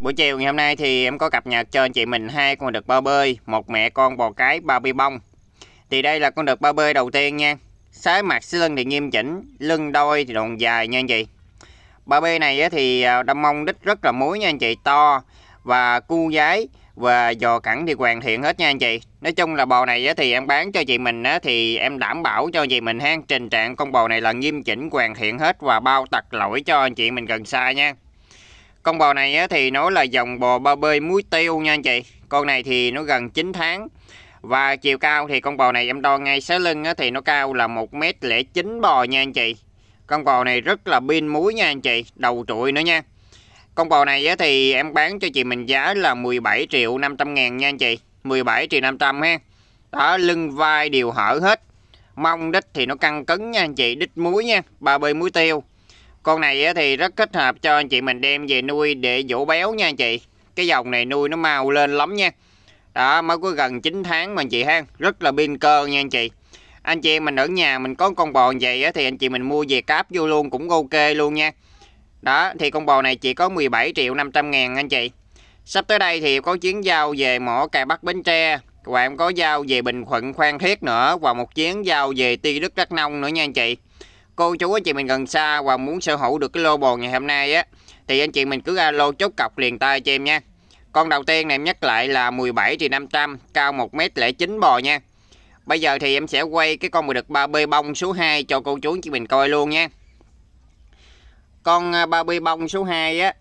Buổi chiều ngày hôm nay thì em có cập nhật cho anh chị mình hai con đực bao bơi, một mẹ con bò cái ba bi bông. Thì đây là con đực bao bơi đầu tiên nha. Sái mặt xí lưng thì nghiêm chỉnh, lưng đôi thì đòn dài nha anh chị. Ba bê này thì à, đâm mông đích rất là muối nha anh chị, to và cu giấy và giò cẳng thì hoàn thiện hết nha anh chị. Nói chung là bò này thì em bán cho chị mình thì em đảm bảo cho chị mình ha. Trình trạng con bò này là nghiêm chỉnh hoàn thiện hết và bao tật lỗi cho anh chị mình gần xa nha. Con bò này thì nó là dòng bò ba bơi muối tiêu nha anh chị. Con này thì nó gần 9 tháng. Và chiều cao thì con bò này em đo ngay xé lưng thì nó cao là 1m09 bò nha anh chị. Con bò này rất là pin muối nha anh chị, đầu trụi nữa nha. Con bò này thì em bán cho chị mình giá là 17 triệu 500 ngàn nha anh chị. 17 triệu 500 ha. Đó, lưng vai đều hở hết. mong đít thì nó căng cứng nha anh chị, đít muối nha, ba bơi muối tiêu. Con này thì rất kết hợp cho anh chị mình đem về nuôi để dỗ béo nha anh chị. Cái dòng này nuôi nó mau lên lắm nha. Đó, mới có gần 9 tháng mà anh chị ha. Rất là pin cơ nha anh chị. Anh chị mình ở nhà mình có con bò như vậy thì anh chị mình mua về cáp vô luôn cũng ok luôn nha. Đó, thì con bò này chỉ có 17 triệu 500 ngàn anh chị. Sắp tới đây thì có chuyến giao về mỏ Cà Bắc Bến Tre. Và em có giao về Bình Thuận Khoan Thiết nữa. Và một chuyến giao về Ti Đức Đắk Nông nữa nha anh chị cô chú anh chị mình gần xa và muốn sở hữu được cái lô bồn ngày hôm nay á thì anh chị mình cứ alo chốt cọc liền tay cho em nha con đầu tiên này em nhắc lại là 17 thì 500 cao 1m09 bò nha bây giờ thì em sẽ quay cái con mười đực 3B bông số 2 cho cô chú anh chị mình coi luôn nha con 3B à, bông số 2 á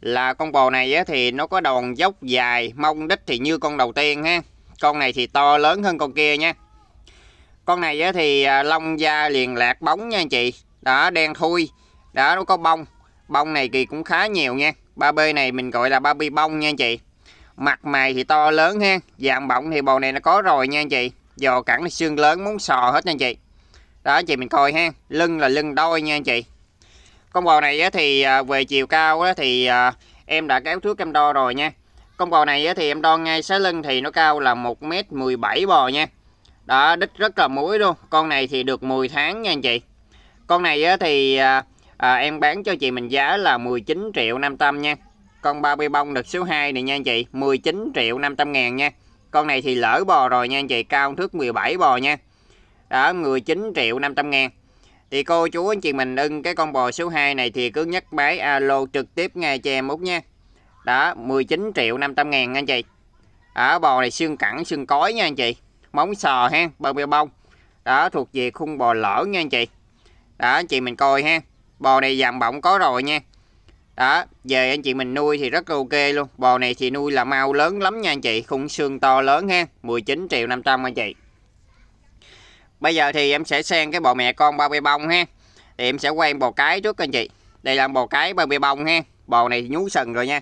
là con bò này á, thì nó có đòn dốc dài mông đít thì như con đầu tiên ha con này thì to lớn hơn con kia nha con này thì à, lông da liền lạc bóng nha anh chị đó đen thui đó nó có bông bông này thì cũng khá nhiều nha ba b này mình gọi là ba bi bông nha anh chị mặt mày thì to lớn ha dạng bọng thì bò này nó có rồi nha anh chị giò cẳng là xương lớn muốn sò hết nha anh chị đó chị mình coi ha lưng là lưng đôi nha anh chị con bò này thì à, về chiều cao thì à, em đã kéo thước em đo rồi nha con bò này thì em đo ngay xé lưng thì nó cao là 1m17 bò nha đó đít rất là muối luôn con này thì được 10 tháng nha anh chị con này thì à, à, em bán cho chị mình giá là 19 triệu 500 nha con ba bi bông được số 2 này nha anh chị 19 triệu 500 ngàn nha con này thì lỡ bò rồi nha anh chị cao thước 17 bò nha đó 19 triệu 500 ngàn thì cô chú anh chị mình ưng cái con bò số 2 này thì cứ nhắc máy alo trực tiếp ngay cho em út nha đó 19 triệu 500 ngàn anh chị ở bò này xương cẳng xương cói nha anh chị móng sò ha bông beo bông đó thuộc về khung bò lỡ nha anh chị đó anh chị mình coi ha bò này dàn bọng có rồi nha đó về anh chị mình nuôi thì rất ok luôn bò này thì nuôi là mau lớn lắm nha anh chị khung xương to lớn ha 19 triệu 500 anh chị bây giờ thì em sẽ sang cái bò mẹ con bao bê bông ha thì em sẽ quen bò cái trước anh chị đây là bò cái bao bê bông ha bò này nhú sần rồi nha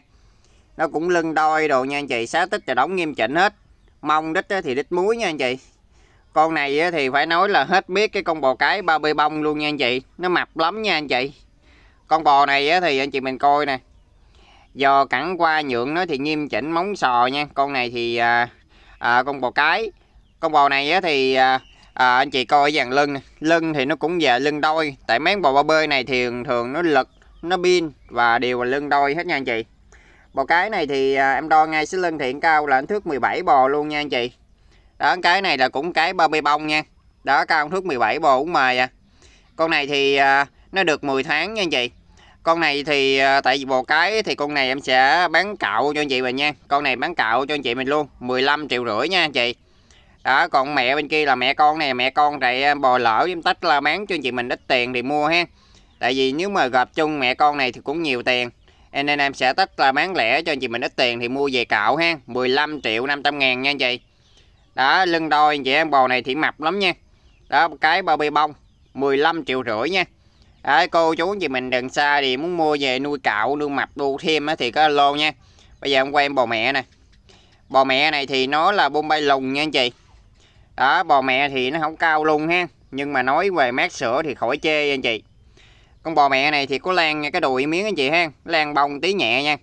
nó cũng lưng đôi đồ nha anh chị xá tích và đóng nghiêm chỉnh hết mông đít thì đít muối nha anh chị con này thì phải nói là hết biết cái con bò cái ba bê bông luôn nha anh chị nó mập lắm nha anh chị con bò này thì anh chị mình coi nè do cẳng qua nhượng nó thì nghiêm chỉnh móng sò nha con này thì à, à, con bò cái con bò này thì à, à, anh chị coi dàn lưng lưng thì nó cũng về lưng đôi tại mấy bò ba bơi này thường thường nó lực nó pin và đều là lưng đôi hết nha anh chị bò cái này thì à, em đo ngay xích lưng thiện cao là thước 17 bò luôn nha anh chị đó cái này là cũng cái 30 bông nha đó cao thước 17 bò cũng mời à con này thì à, nó được 10 tháng nha anh chị con này thì à, tại vì bò cái thì con này em sẽ bán cạo cho anh chị mình nha con này bán cạo cho anh chị mình luôn 15 triệu rưỡi nha anh chị đó còn mẹ bên kia là mẹ con này mẹ con tại bò lỡ với tách là bán cho anh chị mình ít tiền thì mua ha tại vì nếu mà gặp chung mẹ con này thì cũng nhiều tiền anh em sẽ tất là bán lẻ cho anh chị mình ít tiền thì mua về cạo ha 15 triệu 500 ngàn nha anh chị Đó lưng đôi anh chị em bò này thì mập lắm nha Đó cái bao bì bông 15 triệu rưỡi nha Đấy, cô chú anh chị mình đừng xa thì muốn mua về nuôi cạo nuôi mập nuôi thêm thì có lô nha Bây giờ em quay em bò mẹ này Bò mẹ này thì nó là bông bay lùng nha anh chị Đó bò mẹ thì nó không cao luôn ha Nhưng mà nói về mát sữa thì khỏi chê anh chị con bò mẹ này thì có lan cái đùi miếng anh chị ha lan bông tí nhẹ nha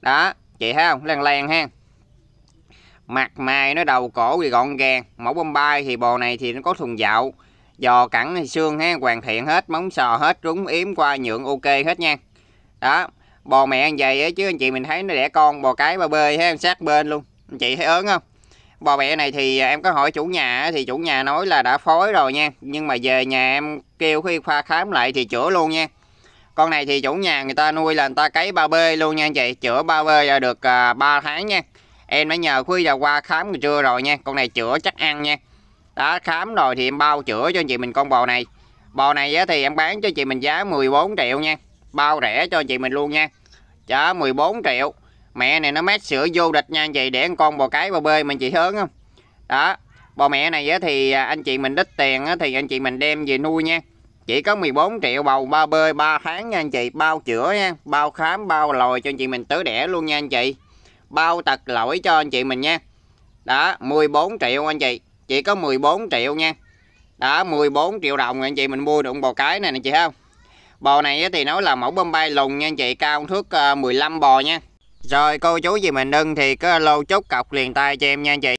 đó chị thấy không lan lan ha mặt mày nó đầu cổ thì gọn gàng mẫu bay thì bò này thì nó có thùng dạo giò cẳng thì xương ha hoàn thiện hết móng sò hết rúng yếm qua nhượng ok hết nha đó bò mẹ như vậy á chứ anh chị mình thấy nó đẻ con bò cái ba bê ha sát bên luôn anh chị thấy ớn không bò bẹ này thì à, em có hỏi chủ nhà thì chủ nhà nói là đã phối rồi nha nhưng mà về nhà em kêu khi khoa khám lại thì chữa luôn nha con này thì chủ nhà người ta nuôi là người ta cấy ba b luôn nha chị chữa ba b là được 3 à, tháng nha em đã nhờ quý giờ qua khám người trưa rồi nha con này chữa chắc ăn nha đã khám rồi thì em bao chữa cho anh chị mình con bò này bò này thì em bán cho chị mình giá 14 triệu nha bao rẻ cho chị mình luôn nha giá 14 triệu mẹ này nó mát sữa vô địch nha anh chị để con bò cái bò bê mình chị hớn không đó bò mẹ này á, thì à, anh chị mình ít tiền á, thì anh chị mình đem về nuôi nha chỉ có 14 triệu bầu ba bơi 3 tháng nha anh chị bao chữa nha bao khám bao lòi cho anh chị mình tứ đẻ luôn nha anh chị bao tật lỗi cho anh chị mình nha đó 14 triệu anh chị chỉ có 14 triệu nha đó 14 triệu đồng anh chị mình mua được bò cái này nè chị không bò này thì nói là mẫu bông bay lùng nha anh chị cao thước 15 à, bò nha rồi cô chú gì mình ưng thì cứ alo chốt cọc liền tay cho em nha chị